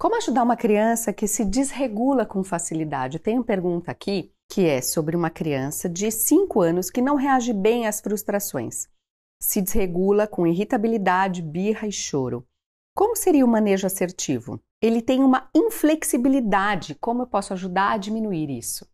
Como ajudar uma criança que se desregula com facilidade? Tem uma pergunta aqui que é sobre uma criança de 5 anos que não reage bem às frustrações. Se desregula com irritabilidade, birra e choro. Como seria o manejo assertivo? Ele tem uma inflexibilidade. Como eu posso ajudar a diminuir isso?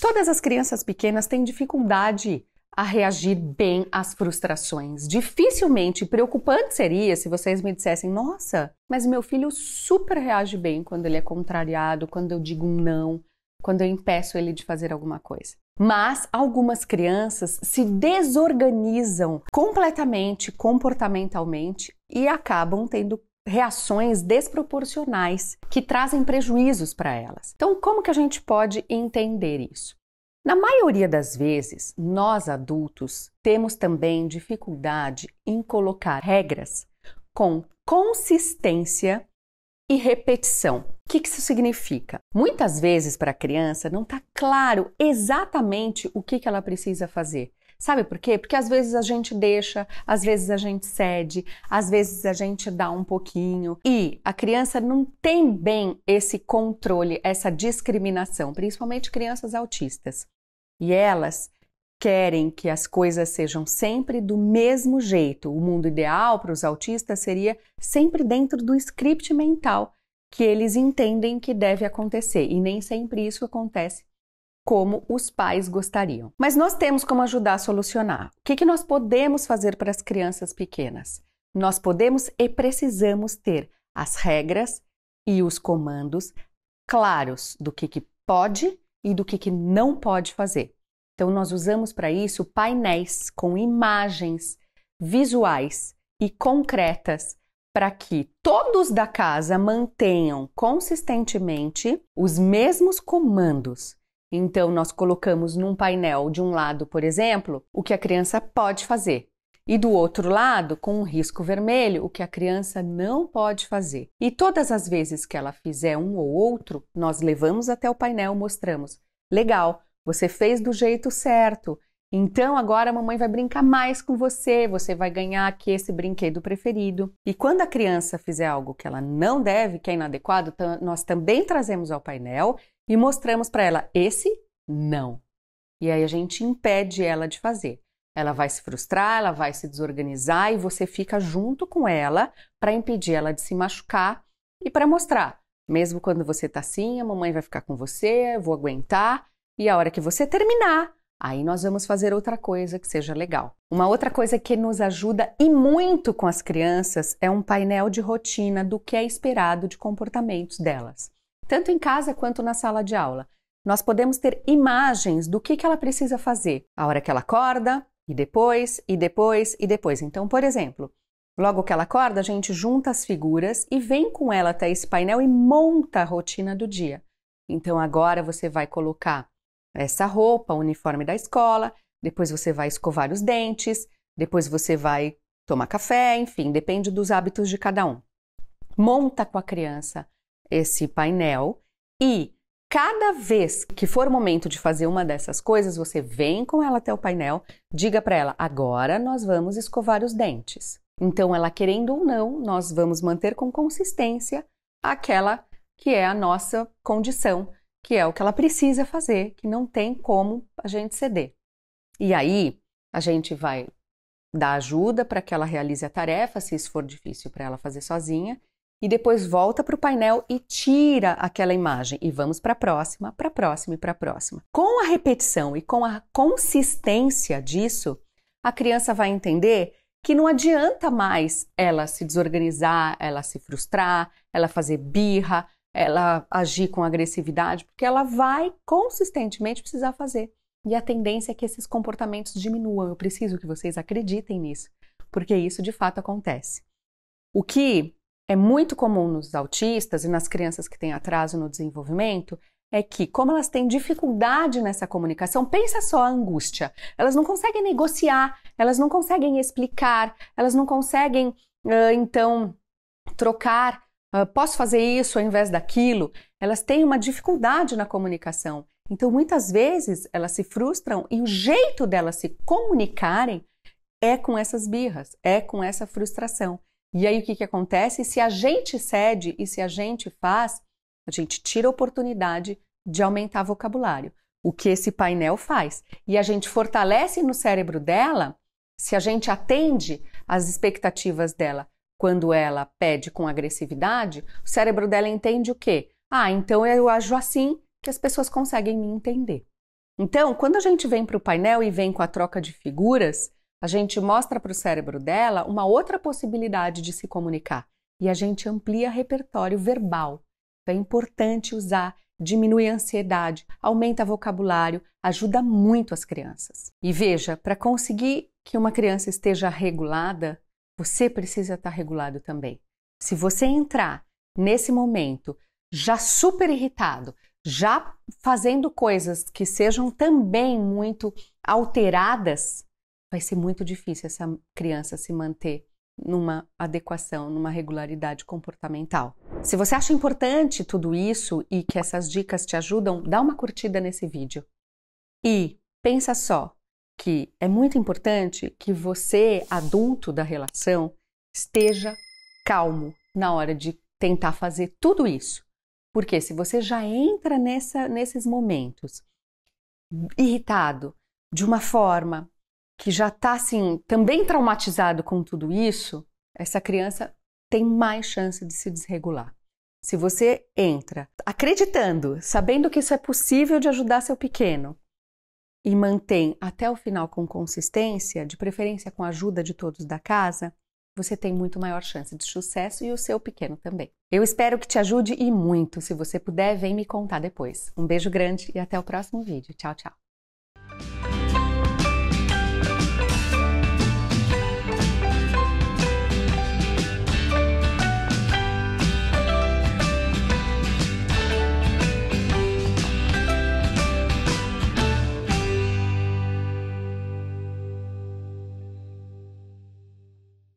Todas as crianças pequenas têm dificuldade a reagir bem às frustrações. Dificilmente preocupante seria se vocês me dissessem: nossa, mas meu filho super reage bem quando ele é contrariado, quando eu digo não, quando eu impeço ele de fazer alguma coisa. Mas algumas crianças se desorganizam completamente comportamentalmente e acabam tendo reações desproporcionais que trazem prejuízos para elas. Então, como que a gente pode entender isso? Na maioria das vezes, nós adultos temos também dificuldade em colocar regras com consistência e repetição. O que isso significa? Muitas vezes para a criança não está claro exatamente o que ela precisa fazer. Sabe por quê? Porque às vezes a gente deixa, às vezes a gente cede, às vezes a gente dá um pouquinho e a criança não tem bem esse controle, essa discriminação, principalmente crianças autistas e elas querem que as coisas sejam sempre do mesmo jeito. O mundo ideal para os autistas seria sempre dentro do script mental que eles entendem que deve acontecer, e nem sempre isso acontece como os pais gostariam. Mas nós temos como ajudar a solucionar. O que, que nós podemos fazer para as crianças pequenas? Nós podemos e precisamos ter as regras e os comandos claros do que, que pode e do que, que não pode fazer. Então, nós usamos para isso painéis com imagens visuais e concretas para que todos da casa mantenham consistentemente os mesmos comandos. Então, nós colocamos num painel de um lado, por exemplo, o que a criança pode fazer, e do outro lado, com um risco vermelho, o que a criança não pode fazer. E todas as vezes que ela fizer um ou outro, nós levamos até o painel, mostramos Legal, você fez do jeito certo. Então agora a mamãe vai brincar mais com você, você vai ganhar aqui esse brinquedo preferido. E quando a criança fizer algo que ela não deve, que é inadequado, nós também trazemos ao painel e mostramos para ela esse não. E aí a gente impede ela de fazer. Ela vai se frustrar, ela vai se desorganizar e você fica junto com ela para impedir ela de se machucar e para mostrar: mesmo quando você tá assim, a mamãe vai ficar com você, vou aguentar. E a hora que você terminar, aí nós vamos fazer outra coisa que seja legal. Uma outra coisa que nos ajuda e muito com as crianças é um painel de rotina do que é esperado de comportamentos delas, tanto em casa quanto na sala de aula. Nós podemos ter imagens do que, que ela precisa fazer, a hora que ela acorda, e depois, e depois, e depois. Então, por exemplo, Logo que ela acorda, a gente junta as figuras e vem com ela até esse painel e monta a rotina do dia. Então agora você vai colocar essa roupa, o uniforme da escola, depois você vai escovar os dentes, depois você vai tomar café, enfim, depende dos hábitos de cada um. Monta com a criança esse painel e cada vez que for momento de fazer uma dessas coisas, você vem com ela até o painel, diga para ela: "Agora nós vamos escovar os dentes". Então, ela querendo ou não, nós vamos manter com consistência aquela que é a nossa condição, que é o que ela precisa fazer, que não tem como a gente ceder. E aí, a gente vai dar ajuda para que ela realize a tarefa, se isso for difícil para ela fazer sozinha, e depois volta para o painel e tira aquela imagem e vamos para a próxima, para a próxima e para a próxima. Com a repetição e com a consistência disso, a criança vai entender que não adianta mais ela se desorganizar, ela se frustrar, ela fazer birra, ela agir com agressividade, porque ela vai consistentemente precisar fazer. E a tendência é que esses comportamentos diminuam. Eu preciso que vocês acreditem nisso, porque isso de fato acontece. O que é muito comum nos autistas e nas crianças que têm atraso no desenvolvimento é que, como elas têm dificuldade nessa comunicação, pensa só a angústia. Elas não conseguem negociar, elas não conseguem explicar, elas não conseguem, uh, então, trocar. Uh, posso fazer isso ao invés daquilo? Elas têm uma dificuldade na comunicação. Então, muitas vezes elas se frustram e o jeito delas se comunicarem é com essas birras, é com essa frustração. E aí o que, que acontece? Se a gente cede e se a gente faz, a gente tira a oportunidade de aumentar vocabulário, o que esse painel faz. E a gente fortalece no cérebro dela se a gente atende às expectativas dela. Quando ela pede com agressividade, o cérebro dela entende o quê? Ah, então eu ajo assim que as pessoas conseguem me entender. Então, quando a gente vem para o painel e vem com a troca de figuras, a gente mostra para o cérebro dela uma outra possibilidade de se comunicar e a gente amplia repertório verbal. É importante usar, diminui a ansiedade, aumenta o vocabulário, ajuda muito as crianças. E veja, para conseguir que uma criança esteja regulada, você precisa estar tá regulado também. Se você entrar nesse momento já super irritado, já fazendo coisas que sejam também muito alteradas, vai ser muito difícil essa criança se manter numa adequação, numa regularidade comportamental. Se você acha importante tudo isso e que essas dicas te ajudam, dá uma curtida nesse vídeo. E pensa só que é muito importante que você, adulto da relação, esteja calmo na hora de tentar fazer tudo isso. Porque se você já entra nessa, nesses momentos irritado, de uma forma que já está assim, também traumatizado com tudo isso, essa criança tem mais chance de se desregular. Se você entra acreditando, sabendo que isso é possível de ajudar seu pequeno e mantém até o final com consistência, de preferência com a ajuda de todos da casa, você tem muito maior chance de sucesso e o seu pequeno também. Eu espero que te ajude e muito. Se você puder, vem me contar depois. Um beijo grande e até o próximo vídeo. Tchau, tchau.